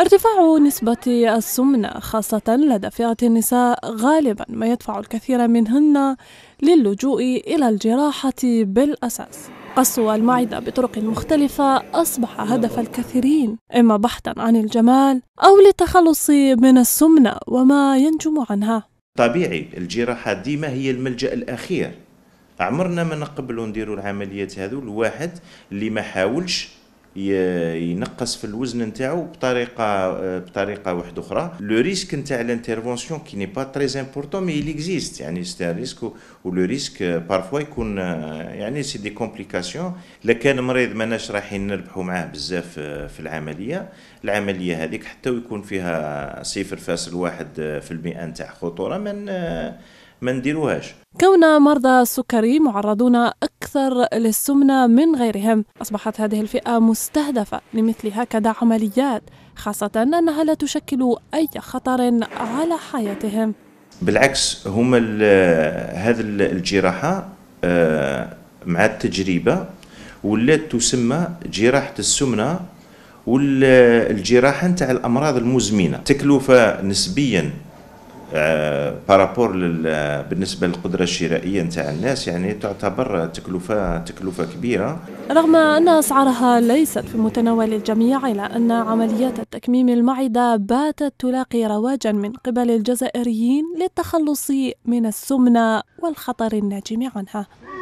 ارتفاع نسبة السمنة خاصة لدى فئة النساء غالبا ما يدفع الكثير منهن للجوء إلى الجراحة بالأساس قص المعدة بطرق مختلفة أصبح هدف الكثيرين إما بحثا عن الجمال أو للتخلص من السمنة وما ينجم عنها طبيعي الجراحة ديما هي الملجأ الأخير عمرنا ما نقبلوا نديروا العمليات هذو الواحد اللي ما حاولش ينقص في الوزن نتاعو بطريقه آه، بطريقه واحده اخرى لو ريسك نتاع الانترفونسيون كي ني با تري امبورطون مي ليكزيست يعني سي ان ريسك ولو ريسك بارفوا يكون آه، يعني سي دي كومبليكاسيون الا كان مريض ماناش رايحين نربحوا معاه بزاف آه، في العمليه العمليه هذيك حتى ويكون فيها صفر فاصل واحد في المئة نتاع خطوره من ما نديروهاش كون مرضى السكري معرضون أكثر للسمنة من غيرهم أصبحت هذه الفئة مستهدفة لمثل هكذا عمليات خاصة أنها لا تشكل أي خطر على حياتهم بالعكس هم هذه الجراحة آه، مع التجربة ولات تسمى جراحة السمنة والجراحة نتاع الأمراض المزمنة تكلفة نسبيا بارابور آه، آه، بالنسبه للقدره الشرائيه نتاع الناس يعني تعتبر تكلفه تكلفه كبيره رغم ان اسعارها ليست في متناول الجميع الا ان عمليات تكميم المعده باتت تلاقي رواجا من قبل الجزائريين للتخلص من السمنه والخطر الناجم عنها